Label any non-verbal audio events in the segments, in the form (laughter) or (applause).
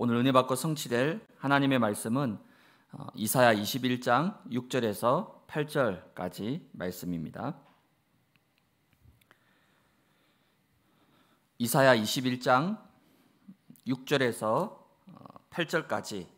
오늘 은혜 받고 성취될 하나님의 말씀은 어, 이사야 21장 6절에서 8절까지 말씀입니다. 이사야 21장 6절에서 8절까지 어,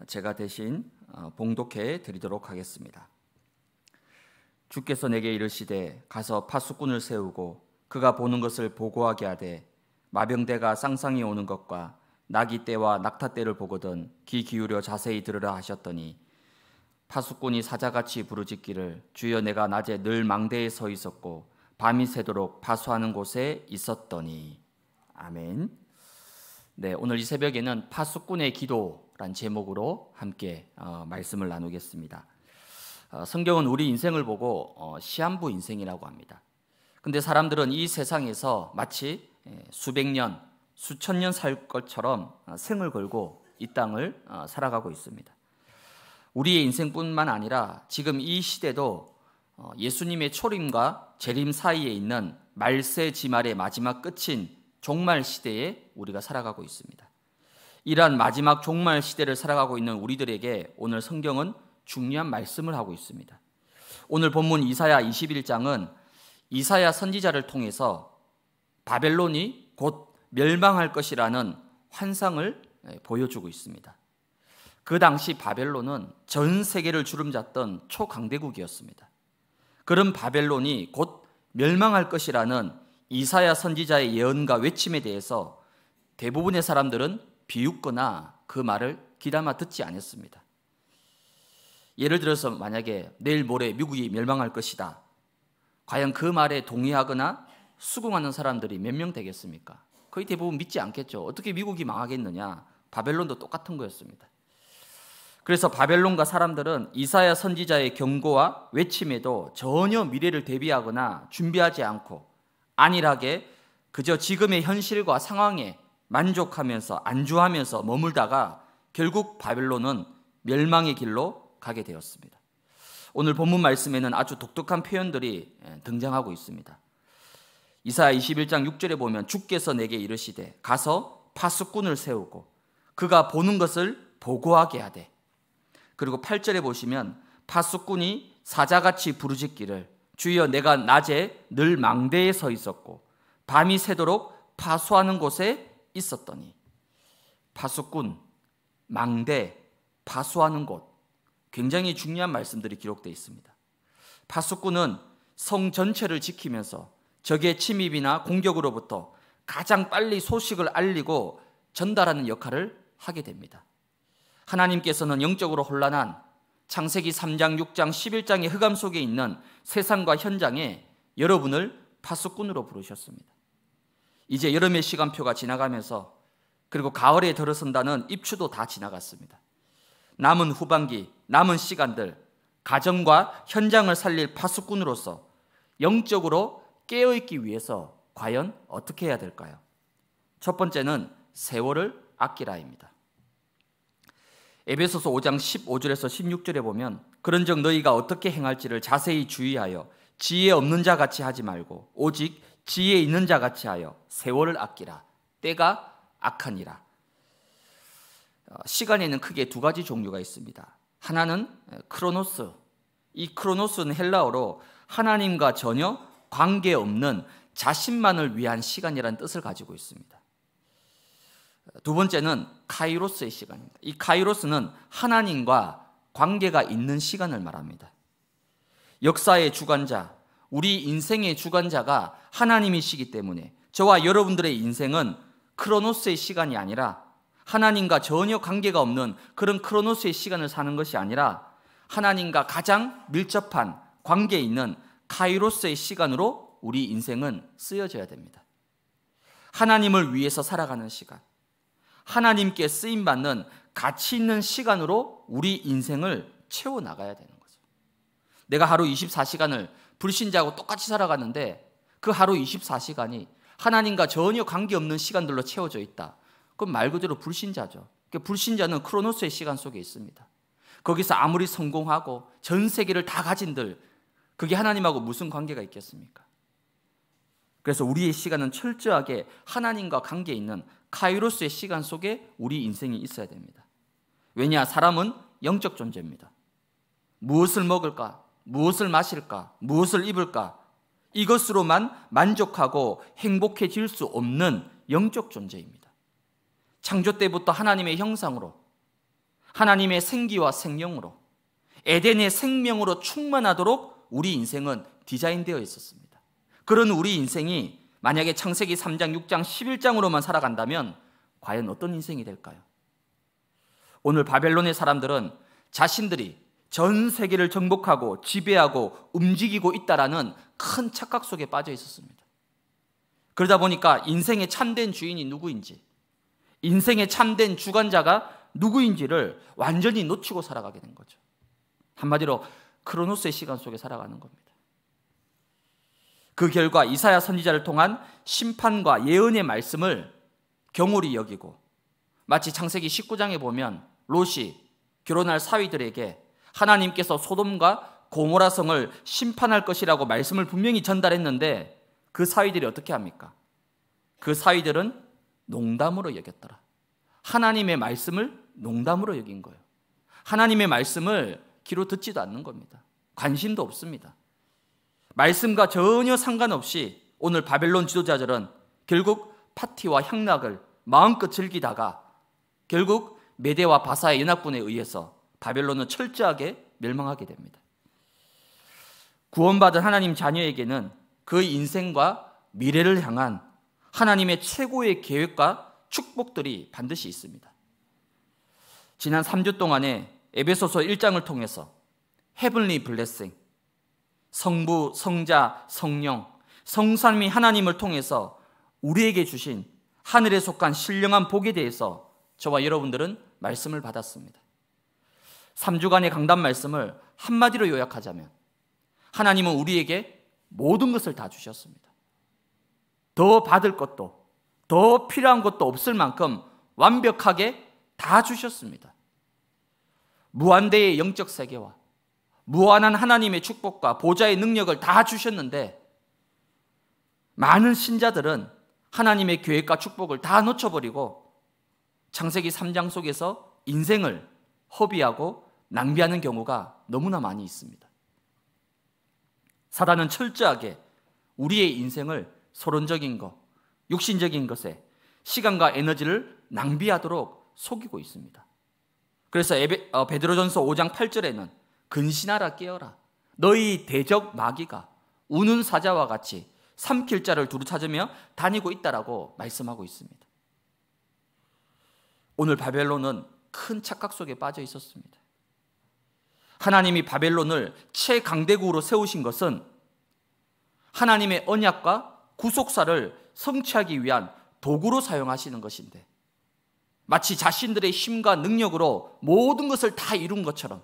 어, 제가 대신 봉독해 드리도록 하겠습니다. 주께서 내게 이르시되 가서 파수꾼을 세우고 그가 보는 것을 보고하게 하되 마병대가 쌍쌍이 오는 것과 나귀 때와 낙타 때를 보거든 귀 기울여 자세히 들으라 하셨더니 파수꾼이 사자같이 부르짖기를 주여 내가 낮에 늘 망대에 서 있었고 밤이 새도록 파수하는 곳에 있었더니 아멘. 네, 오늘 이 새벽에는 파수꾼의 기도란 제목으로 함께 어, 말씀을 나누겠습니다. 어, 성경은 우리 인생을 보고 어, 시한부 인생이라고 합니다. 근데 사람들은 이 세상에서 마치 예, 수백 년 수천 년 살 것처럼 아, 생을 걸고 이 땅을 아, 살아가고 있습니다. 우리의 인생뿐만 아니라 지금 이 시대도 어, 예수님의 초림과 재림 사이에 있는 말세 지말의 마지막 끝인 종말 시대에 우리가 살아가고 있습니다. 이러한 마지막 종말 시대를 살아가고 있는 우리들에게 오늘 성경은 중요한 말씀을 하고 있습니다. 오늘 본문 이사야 21장은 이사야 선지자를 통해서 바벨론이 곧 멸망할 것이라는 환상을 예, 보여주고 있습니다. 그 당시 바벨론은 전 세계를 주름잡던 초강대국이었습니다. 그런 바벨론이 곧 멸망할 것이라는 이사야 선지자의 예언과 외침에 대해서 대부분의 사람들은 비웃거나 그 말을 귀담아 듣지 않았습니다. 예를 들어서 만약에 내일 모레 미국이 멸망할 것이다. 과연 그 말에 동의하거나 수긍하는 사람들이 몇 명 되겠습니까? 거의 대부분 믿지 않겠죠. 어떻게 미국이 망하겠느냐? 바벨론도 똑같은 거였습니다. 그래서 바벨론과 사람들은 이사야 선지자의 경고와 외침에도 전혀 미래를 대비하거나 준비하지 않고 안일하게 그저 지금의 현실과 상황에 만족하면서 안주하면서 머물다가 결국 바벨론은 멸망의 길로 가게 되었습니다. 오늘 본문 말씀에는 아주 독특한 표현들이 예, 등장하고 있습니다. 이사 21장 6절에 보면 주께서 내게 이르시되 가서 파수꾼을 세우고 그가 보는 것을 보고하게 하되 그리고 8절에 보시면 파수꾼이 사자같이 부르짖기를 주여 내가 낮에 늘 망대에 서 있었고 밤이 새도록 파수하는 곳에 있었더니 파수꾼, 망대, 파수하는 곳 굉장히 중요한 말씀들이 기록되어 있습니다. 파수꾼은 성 전체를 지키면서 적의 침입이나 공격으로부터 가장 빨리 소식을 알리고 전달하는 역할을 하게 됩니다. 하나님께서는 영적으로 혼란한 창세기 3장, 6장, 11장의 흑암 속에 있는 세상과 현장에 여러분을 파수꾼으로 부르셨습니다. 이제 여름의 시간표가 지나가면서 그리고 가을에 들어선다는 입추도 다 지나갔습니다. 남은 후반기, 남은 시간들, 가정과 현장을 살릴 파수꾼으로서 영적으로 깨어있기 위해서 과연 어떻게 해야 될까요? 첫 번째는 세월을 아끼라입니다. 에베소서 5장 15절에서 16절에 보면 그런즉 너희가 어떻게 행할지를 자세히 주의하여 지혜 없는 자 같이 하지 말고 오직 지혜 있는 자 같이 하여 세월을 아끼라 때가 악하니라 어, 시간에는 크게 두 가지 종류가 있습니다. 하나는 크로노스. 이 크로노스는 헬라어로 하나님과 전혀 관계없는 자신만을 위한 시간이라는 뜻을 가지고 있습니다. 두 번째는 카이로스의 시간입니다. 이 카이로스는 하나님과 관계가 있는 시간을 말합니다. 역사의 주관자, 우리 인생의 주관자가 하나님이시기 때문에 저와 여러분들의 인생은 크로노스의 시간이 아니라 하나님과 전혀 관계가 없는 그런 크로노스의 시간을 사는 것이 아니라 하나님과 가장 밀접한 관계 있는 카이로스의 시간으로 우리 인생은 쓰여져야 됩니다. 하나님을 위해서 살아가는 시간, 하나님께 쓰임 받는 가치 있는 시간으로 우리 인생을 채워 나가야 되는 거죠. 내가 하루 24시간을 불신자하고 똑같이 살아가는데 그 하루 24시간이 하나님과 전혀 관계없는 시간들로 채워져 있다. 그건 말 그대로 불신자죠. 그 불신자는 크로노스의 시간 속에 있습니다. 거기서 아무리 성공하고 전 세계를 다 가진들 그게 하나님하고 무슨 관계가 있겠습니까? 그래서 우리의 시간은 철저하게 하나님과 관계 있는 카이로스의 시간 속에 우리 인생이 있어야 됩니다. 왜냐 사람은 영적 존재입니다. 무엇을 먹을까? 무엇을 마실까? 무엇을 입을까? 이것으로만 만족하고 행복해질 수 없는 영적 존재입니다. 창조 때부터 하나님의 형상으로 하나님의 생기와 생명으로 에덴의 생명으로 충만하도록 우리 인생은 디자인되어 있었습니다. 그런 우리 인생이 만약에 창세기 3장, 6장, 11장으로만 살아간다면 과연 어떤 인생이 될까요? 오늘 바벨론의 사람들은 자신들이 전 세계를 정복하고 지배하고 움직이고 있다라는 큰 착각 속에 빠져 있었습니다. 그러다 보니까 인생의 참된 주인이 누구인지, 인생의 참된 주관자가 누구인지를 완전히 놓치고 살아가게 된 거죠. 한마디로 크로노스의 시간 속에 살아가는 겁니다. 그 결과 이사야 선지자를 통한 심판과 예언의 말씀을 경홀히 여기고 마치 창세기 19장에 보면 롯이 결혼할 사위들에게 하나님께서 소돔과 고모라 성을 심판할 것이라고 말씀을 분명히 전달했는데 그 사위들이 어떻게 합니까? 그 사위들은 농담으로 여겼더라. 하나님의 말씀을 농담으로 여긴 거예요. 하나님의 말씀을 귀로 듣지도 않는 겁니다. 관심도 없습니다. 말씀과 전혀 상관없이 오늘 바벨론 지도자들은 결국 파티와 향락을 마음껏 즐기다가 결국 메대와 바사의 연합군에 의해서 바벨론은 철저하게 멸망하게 됩니다. 구원받은 하나님 자녀에게는 그 인생과 미래를 향한 하나님의 최고의 계획과 축복들이 반드시 있습니다. 지난 3주 동안에 에베소서 1장을 통해서 헤블리 블레싱 성부, 성자, 성령, 성삼위 하나님을 통해서 우리에게 주신 하늘에 속한 신령한 복에 대해서 저와 여러분들은 말씀을 받았습니다. 3주간의 강단 말씀을 한마디로 요약하자면 하나님은 우리에게 모든 것을 다 주셨습니다. 더 받을 것도 더 필요한 것도 없을 만큼 완벽하게 다 주셨습니다. 무한대의 영적 세계와 무한한 하나님의 축복과 보좌의 능력을 다 주셨는데 많은 신자들은 하나님의 계획과 축복을 다 놓쳐버리고 창세기 3장 속에서 인생을 허비하고 낭비하는 경우가 너무나 많이 있습니다. 사단은 철저하게 우리의 인생을 소론적인 것, 육신적인 것에 시간과 에너지를 낭비하도록 속이고 있습니다. 그래서 에베, 어, 베드로전서 5장 8절에는 근신하라 깨어라 너희 대적 마귀가 우는 사자와 같이 삼킬 자를 두루 찾으며 다니고 있다라고 말씀하고 있습니다. 오늘 바벨론은 큰 착각 속에 빠져 있었습니다. 하나님이 바벨론을 최강대국으로 세우신 것은 하나님의 언약과 구속사를 성취하기 위한 도구로 사용하시는 것인데 마치 자신들의 힘과 능력으로 모든 것을 다 이룬 것처럼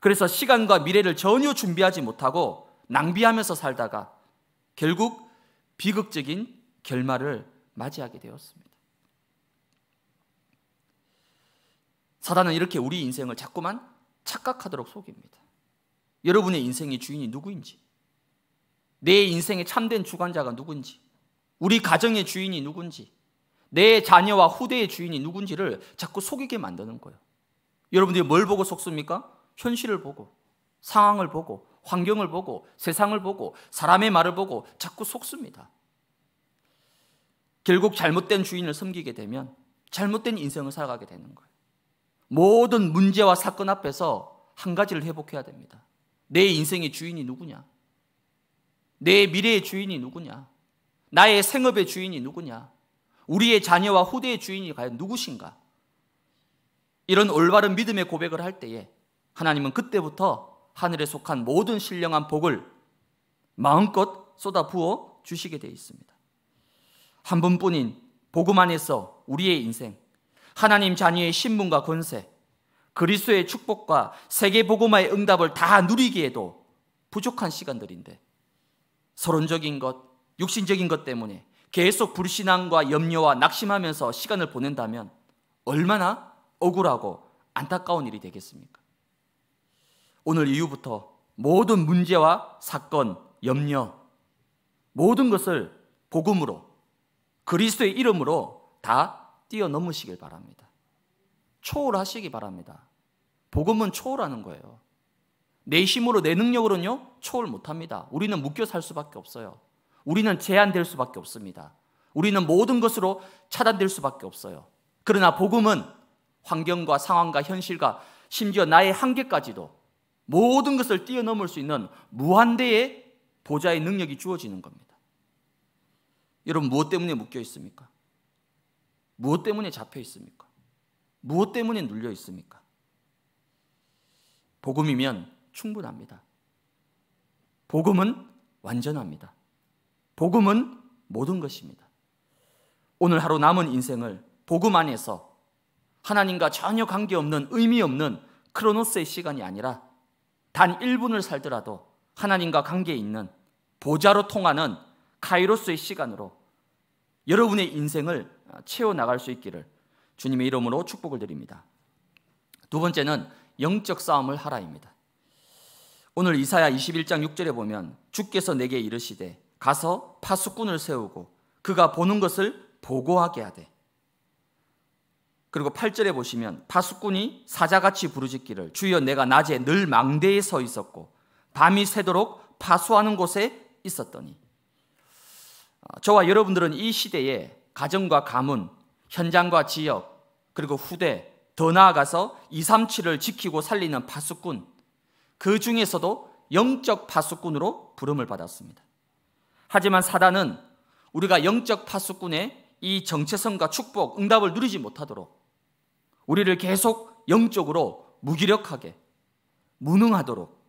그래서 시간과 미래를 전혀 준비하지 못하고 낭비하면서 살다가 결국 비극적인 결말을 맞이하게 되었습니다. 사단은 이렇게 우리 인생을 자꾸만 착각하도록 속입니다. 여러분의 인생의 주인이 누구인지, 내 인생의 참된 주관자가 누군지, 우리 가정의 주인이 누군지, 내 자녀와 후대의 주인이 누군지를 자꾸 속이게 만드는 거예요. 여러분들이 뭘 보고 속습니까? 현실을 보고, 상황을 보고, 환경을 보고, 세상을 보고, 사람의 말을 보고 자꾸 속습니다. 결국 잘못된 주인을 섬기게 되면 잘못된 인생을 살아가게 되는 거예요. 모든 문제와 사건 앞에서 한 가지를 회복해야 됩니다. 내 인생의 주인이 누구냐? 내 미래의 주인이 누구냐? 나의 생업의 주인이 누구냐? 우리의 자녀와 후대의 주인이 과연 누구신가? 이런 올바른 믿음의 고백을 할 때에 하나님은 그때부터 하늘에 속한 모든 신령한 복을 마음껏 쏟아부어 주시게 되어 있습니다. 한 분뿐인 복음 안에서 우리의 인생, 하나님 자녀의 신분과 권세, 그리스도의 축복과 세계 복음화의 응답을 다 누리기에도 부족한 시간들인데 서론적인 것, 육신적인 것 때문에 계속 불신앙과 염려와 낙심하면서 시간을 보낸다면 얼마나 억울하고 안타까운 일이 되겠습니까? 오늘 이후부터 모든 문제와 사건, 염려, 모든 것을 복음으로 그리스도의 이름으로 다 뛰어넘으시길 바랍니다. 초월하시기 바랍니다. 복음은 초월하는 거예요. 내 힘으로 내 능력으로는요 초월 못합니다. 우리는 묶여 살 수밖에 없어요. 우리는 제한될 수밖에 없습니다. 우리는 모든 것으로 차단될 수밖에 없어요. 그러나 복음은 환경과 상황과 현실과 심지어 나의 한계까지도 모든 것을 뛰어넘을 수 있는 무한대의 보좌의 능력이 주어지는 겁니다. 여러분 무엇 때문에 묶여 있습니까? 무엇 때문에 잡혀 있습니까? 무엇 때문에 눌려 있습니까? 복음이면 충분합니다. 복음은 완전합니다. 복음은 모든 것입니다. 오늘 하루 남은 인생을 복음 안에서 하나님과 전혀 관계없는 의미 없는 크로노스의 시간이 아니라 단 1분을 살더라도 하나님과 관계 있는 보좌로 통하는 카이로스의 시간으로 여러분의 인생을 채워 나갈 수 있기를 주님의 이름으로 축복을 드립니다. 두 번째는 영적 싸움을 하라입니다. 오늘 이사야 21장 6절에 보면 주께서 내게 이르시되 가서 파수꾼을 세우고 그가 보는 것을 보고하게 하되 그리고 8절에 보시면 파수꾼이 사자같이 부르짖기를 주여 내가 낮에 늘 망대에 서 있었고 밤이 새도록 파수하는 곳에 있었더니 아, 저와 여러분들은 이 시대에 가정과 가문, 현장과 지역, 그리고 후대, 더 나아가서 237을 지키고 살리는 파수꾼, 그 중에서도 영적 파수꾼으로 부름을 받았습니다. 하지만 사단은 우리가 영적 파수꾼의 이 정체성과 축복, 응답을 누리지 못하도록 우리를 계속 영적으로 무기력하게, 무능하도록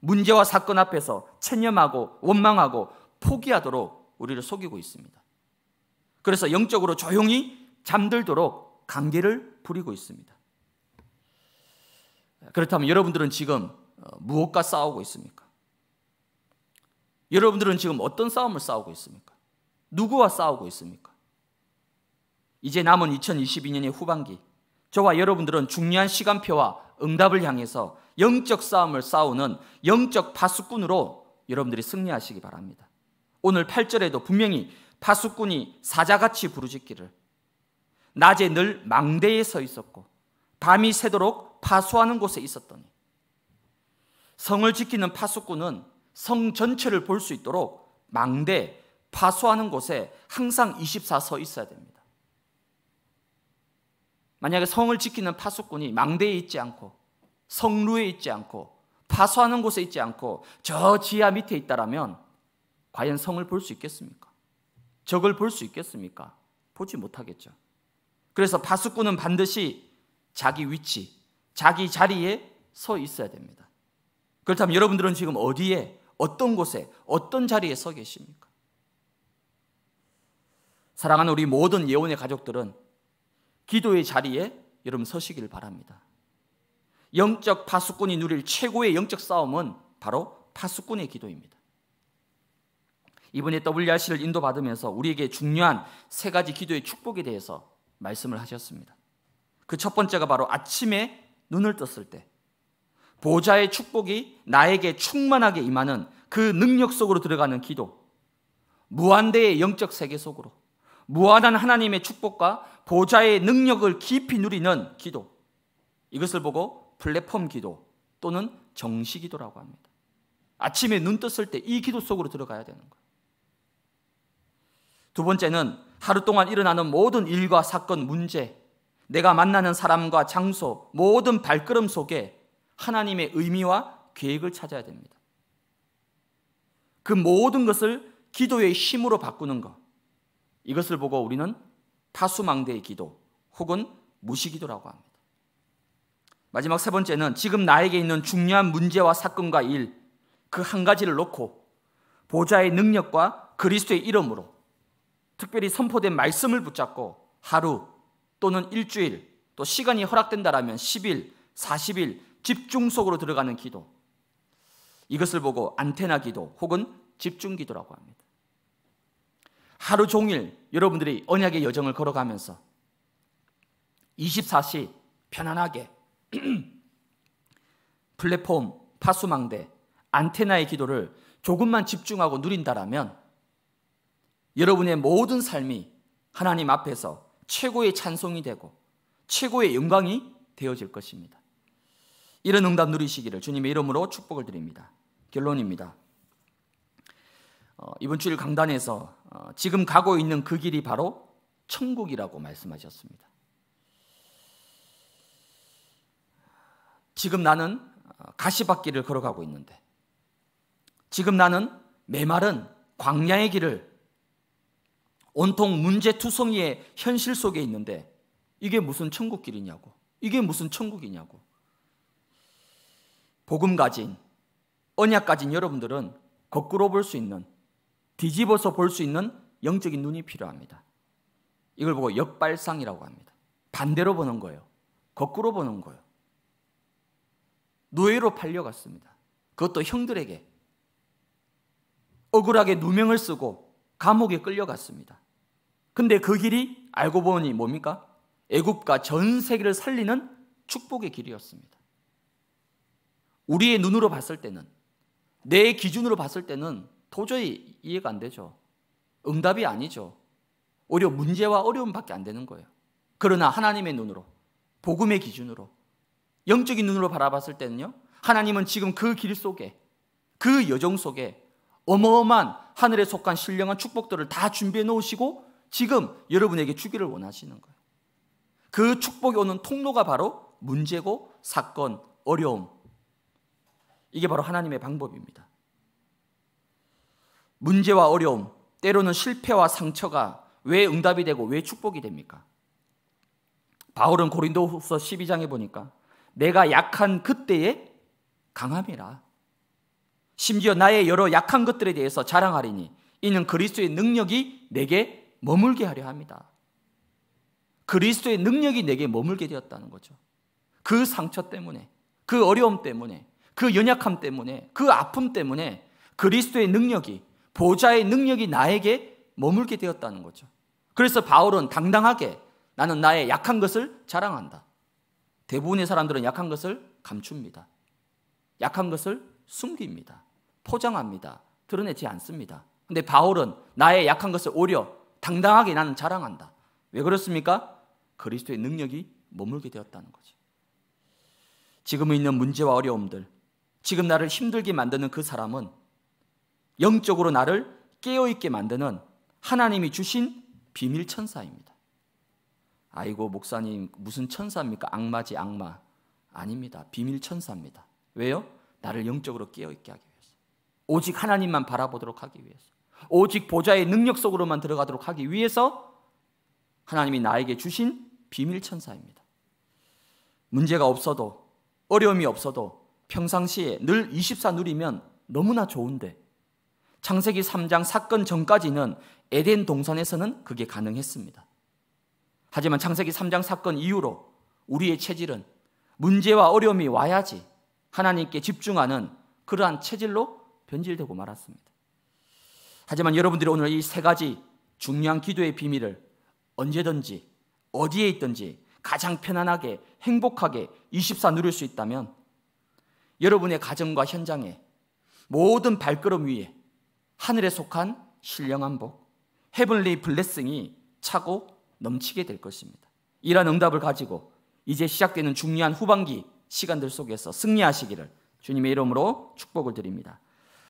문제와 사건 앞에서 체념하고 원망하고 포기하도록 우리를 속이고 있습니다. 그래서 영적으로 조용히 잠들도록 관계를 부리고 있습니다. 그렇다면 여러분들은 지금 어, 무엇과 싸우고 있습니까? 여러분들은 지금 어떤 싸움을 싸우고 있습니까? 누구와 싸우고 있습니까? 이제 남은 2022년의 후반기, 저와 여러분들은 중요한 시간표와 응답을 향해서 영적 싸움을 싸우는 영적 파수꾼으로 여러분들이 승리하시기 바랍니다. 오늘 8절에도 분명히 파수꾼이 사자같이 부르짖기를 낮에 늘 망대에 서 있었고 밤이 새도록 파수하는 곳에 있었더니 성을 지키는 파수꾼은 성 전체를 볼 수 있도록 망대, 파수하는 곳에 항상 24 서 있어야 됩니다. 만약에 성을 지키는 파수꾼이 망대에 있지 않고 성루에 있지 않고 파수하는 곳에 있지 않고 저 지하 밑에 있다라면 과연 성을 볼 수 있겠습니까? 적을 볼 수 있겠습니까? 보지 못하겠죠. 그래서 파수꾼은 반드시 자기 위치, 자기 자리에 서 있어야 됩니다. 그렇다면 여러분들은 지금 어디에 어떤 곳에 어떤 자리에 서 계십니까? 사랑하는 우리 모든 예원의 가족들은 기도의 자리에 여러분 서시길 바랍니다. 영적 파수꾼이 누릴 최고의 영적 싸움은 바로 파수꾼의 기도입니다. 이번에 WRC를 인도받으면서 우리에게 중요한 세 가지 기도의 축복에 대해서 말씀을 하셨습니다. 그 첫 번째가 바로 아침에 눈을 떴을 때 보좌의 축복이 나에게 충만하게 임하는 그 능력 속으로 들어가는 기도. 무한대의 영적 세계 속으로 무한한 하나님의 축복과 보좌의 능력을 깊이 누리는 기도. 이것을 보고 플랫폼 기도 또는 정시 기도라고 합니다. 아침에 눈 떴을 때 이 기도 속으로 들어가야 되는 거예요. 두 번째는 하루 동안 일어나는 모든 일과 사건, 문제, 내가 만나는 사람과 장소, 모든 발걸음 속에 하나님의 의미와 계획을 찾아야 됩니다. 그 모든 것을 기도의 힘으로 바꾸는 것. 이것을 보고 우리는 다수망대의 기도 혹은 무시기도라고 합니다. 마지막 세 번째는 지금 나에게 있는 중요한 문제와 사건과 일, 그 한 가지를 놓고 보좌의 능력과 그리스도의 이름으로 특별히 선포된 말씀을 붙잡고 하루 또는 일주일 또 시간이 허락된다라면 10일, 40일, 집중 속으로 들어가는 기도. 이것을 보고 안테나 기도 혹은 집중 기도라고 합니다. 하루 종일 여러분들이 언약의 여정을 걸어가면서 24시 편안하게 (clears throat) 플랫폼, 파수망대, 안테나의 기도를 조금만 집중하고 누린다라면 여러분의 모든 삶이 하나님 앞에서 최고의 찬송이 되고 최고의 영광이 되어질 것입니다. 이런 응답 누리시기를 주님의 이름으로 축복을 드립니다. 결론입니다. 어, 이번 주일 강단에서 어, 지금 가고 있는 그 길이 바로 천국이라고 말씀하셨습니다. 지금 나는 어, 가시밭길을 걸어가고 있는데 지금 나는 메마른 광야의 길을 온통 문제투성이의 현실 속에 있는데 이게 무슨 천국길이냐고 이게 무슨 천국이냐고 복음 가진, 언약 가진 여러분들은 거꾸로 볼 수 있는, 뒤집어서 볼 수 있는 영적인 눈이 필요합니다. 이걸 보고 역발상이라고 합니다. 반대로 보는 거예요. 거꾸로 보는 거예요. 노예로 팔려갔습니다. 그것도 형들에게 억울하게 누명을 쓰고 감옥에 끌려갔습니다. 근데 그 길이 알고 보니 뭡니까? 애굽과 전 세계를 살리는 축복의 길이었습니다. 우리의 눈으로 봤을 때는 내 기준으로 봤을 때는 도저히 이해가 안 되죠. 응답이 아니죠. 오히려 문제와 어려움밖에 안 되는 거예요. 그러나 하나님의 눈으로 복음의 기준으로 영적인 눈으로 바라봤을 때는요. 하나님은 지금 그 길 속에 그 여정 속에 어마어마한 하늘에 속한 신령한 축복들을 다 준비해 놓으시고 지금 여러분에게 주기를 원하시는 거예요. 그 축복이 오는 통로가 바로 문제고 사건, 어려움, 이게 바로 하나님의 방법입니다. 문제와 어려움, 때로는 실패와 상처가 왜 응답이 되고 왜 축복이 됩니까? 바울은 고린도후서 12장에 보니까 내가 약한 그때에 강함이라. 심지어 나의 여러 약한 것들에 대해서 자랑하리니 이는 그리스도의 능력이 내게 머물게 하려 합니다. 그리스도의 능력이 내게 머물게 되었다는 거죠. 그 상처 때문에, 그 어려움 때문에, 그 연약함 때문에 그 아픔 때문에 그리스도의 능력이 보좌의 능력이 나에게 머물게 되었다는 거죠. 그래서 바울은 당당하게 나는 나의 약한 것을 자랑한다. 대부분의 사람들은 약한 것을 감춥니다. 약한 것을 숨깁니다. 포장합니다. 드러내지 않습니다. 근데 바울은 나의 약한 것을 오려 당당하게 나는 자랑한다. 왜 그렇습니까? 그리스도의 능력이 머물게 되었다는 거죠. 지금 있는 문제와 어려움들, 지금 나를 힘들게 만드는 그 사람은 영적으로 나를 깨어있게 만드는 하나님이 주신 비밀 천사입니다. 아이고, 목사님, 무슨 천사입니까? 악마지, 악마. 아닙니다. 비밀 천사입니다. 왜요? 나를 영적으로 깨어있게 하기 위해서. 오직 하나님만 바라보도록 하기 위해서. 오직 보좌의 능력 속으로만 들어가도록 하기 위해서 하나님이 나에게 주신 비밀 천사입니다. 문제가 없어도, 어려움이 없어도, 평상시에 늘 24 누리면 너무나 좋은데 창세기 3장 사건 전까지는 에덴 동산에서는 그게 가능했습니다. 하지만 창세기 3장 사건 이후로 우리의 체질은 문제와 어려움이 와야지 하나님께 집중하는 그러한 체질로 변질되고 말았습니다. 하지만 여러분들이 오늘 이 세 가지 중요한 기도의 비밀을 언제든지 어디에 있든지 가장 편안하게 행복하게 24 누릴 수 있다면 여러분의 가정과 현장에 모든 발걸음 위에 하늘에 속한 신령한 복, 헤븐리 블레싱이 차고 넘치게 될 것입니다. 이러 응답을 가지고 이제 시작되는 중요한 후반기 시간들 속에서 승리하시기를 주님의 이름으로 축복을 드립니다.